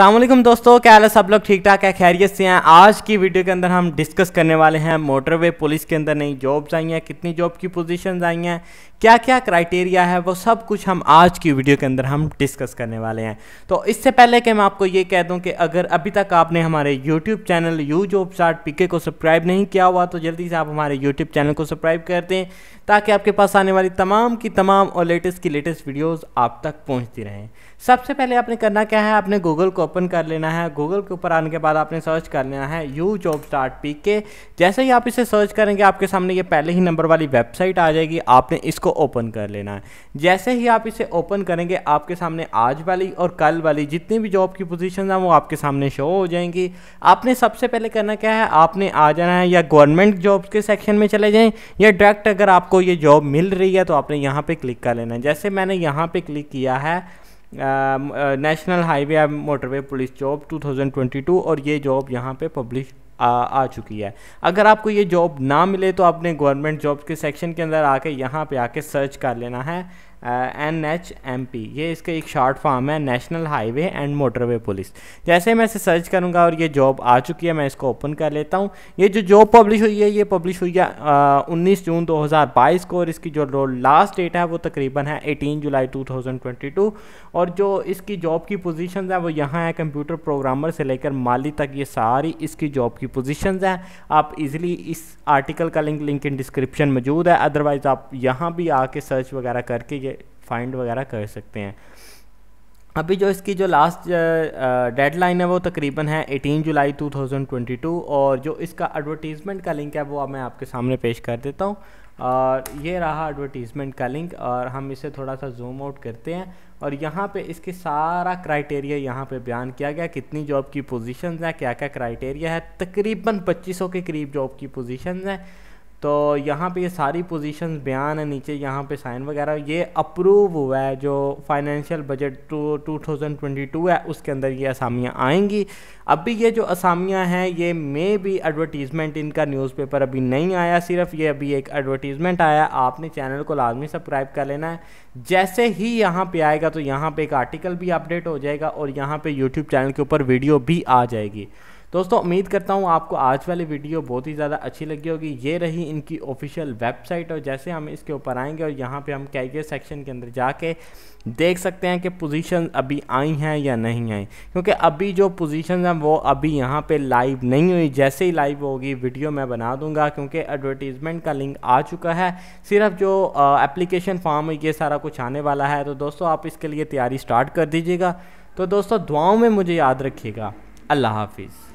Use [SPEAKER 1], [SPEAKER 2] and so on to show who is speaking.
[SPEAKER 1] असलम दोस्तों क्या हाल है सब लोग ठीक ठाक है खैरियत से हैं आज की वीडियो के अंदर हम डिस्कस करने वाले हैं मोटरवे पुलिस के अंदर नई जॉब्स आई हैं कितनी जॉब की पोजीशंस आई हैं क्या क्या क्राइटेरिया है वो सब कुछ हम आज की वीडियो के अंदर हम डिस्कस करने वाले हैं तो इससे पहले कि मैं आपको ये कह दूँ कि अगर अभी तक आपने हमारे YouTube channel U job chart PK को सब्सक्राइब नहीं किया हुआ तो जल्दी से आप हमारे यूट्यूब चैनल को सब्सक्राइब कर दें ताकि आपके पास आने वाली तमाम की तमाम और लेटेस्ट की लेटेस्ट वीडियोज़ आप तक पहुँचती रहें सबसे पहले आपने करना क्या है आपने गूगल को ओपन कर लेना है गूगल के ऊपर आने के बाद आपने सर्च कर लेना है यू जॉब स्टार्ट पी के जैसे ही आप इसे सर्च करेंगे आपके सामने ये पहले ही नंबर वाली वेबसाइट आ जाएगी आपने इसको ओपन कर लेना है जैसे ही आप इसे ओपन करेंगे आपके सामने आज वाली और कल वाली जितनी भी जॉब की पोजिशन हैं वो आपके सामने शो हो जाएंगी आपने सबसे पहले करना क्या है आपने आ जाना है या गवर्नमेंट जॉब के सेक्शन में चले जाएँ या डायरेक्ट अगर आपको ये जॉब मिल रही है तो आपने यहाँ पर क्लिक कर लेना है जैसे मैंने यहाँ पर क्लिक किया है national highway motorway police job 2022 और ये जॉब यहाँ पे पब्लिश आ, आ चुकी है अगर आपको ये जॉब ना मिले तो आपने गवर्नमेंट जॉब के सेक्शन के अंदर आके यहाँ पे आके सर्च कर लेना है एन एच एम पी ये इसका एक शॉर्ट फॉर्म है national highway and motorway police जैसे मैं इसे सर्च करूँगा और ये जॉब आ चुकी है मैं इसको ओपन कर लेता हूँ ये जो जॉब पब्लिश हुई है ये पब्लिश हुई है उन्नीस जून 2022 को और इसकी जो रोल लास्ट डेट है वो तकरीबन है एटीन जुलाई 2022 और जो इसकी जॉब की पोजिशन है वो यहाँ है कंप्यूटर प्रोग्रामर से लेकर माली तक ये सारी इसकी जॉब की पोजिशन है आप इजिली इस आर्टिकल का लिंक लिंक इन डिस्क्रिप्शन मौजूद है अदरवाइज़ आप यहाँ भी आके सर्च वगैरह करके ये फाइंड वगैरह कर सकते हैं अभी जो इसकी जो लास्ट डेडलाइन है वो तकरीबन है 18 जुलाई 2022 और जो इसका एडवर्टीज़मेंट का लिंक है वो अब मैं आपके सामने पेश कर देता हूँ और ये रहा एडवर्टीज़मेंट का लिंक और हम इसे थोड़ा सा जूम आउट करते हैं और यहाँ पे इसके सारा क्राइटेरिया यहाँ पे बयान किया गया कितनी जॉब की पोजीशंस हैं क्या क्या क्राइटेरिया है तकरीबन 2500 के करीब जॉब की पोजीशंस हैं तो यहाँ पे ये सारी पोजीशंस बयान है नीचे यहाँ पे साइन वगैरह ये अप्रूव हुआ है जो financial budget two two thousand twenty two है उसके अंदर ये असामियाँ आएंगी अभी ये जो असामियाँ हैं ये मे भी एडवर्टीज़मेंट इनका न्यूज़पेपर अभी नहीं आया सिर्फ ये अभी एक एडवर्टीज़मेंट आया आपने चैनल को लाजमी सब्सक्राइब कर लेना है जैसे ही यहाँ पर आएगा तो यहाँ पर एक आर्टिकल भी अपडेट हो जाएगा और यहाँ पर यूट्यूब चैनल के ऊपर वीडियो भी आ जाएगी दोस्तों उम्मीद करता हूँ आपको आज वाली वीडियो बहुत ही ज़्यादा अच्छी लगी होगी ये रही इनकी ऑफिशियल वेबसाइट और जैसे हम इसके ऊपर आएंगे और यहाँ पे हम कैरियर सेक्शन के अंदर जाके देख सकते हैं कि पोजीशन अभी आई हैं या नहीं आई क्योंकि अभी जो पोजीशन हैं वो अभी यहाँ पे लाइव नहीं हुई जैसे ही लाइव होगी वीडियो मैं बना दूंगा क्योंकि एडवर्टीज़मेंट का लिंक आ चुका है सिर्फ जो एप्लीकेशन फॉर्म ये सारा कुछ आने वाला है तो दोस्तों आप इसके लिए तैयारी स्टार्ट कर दीजिएगा तो दोस्तों दुआओं में मुझे याद रखिएगा अल्लाह हाफिज़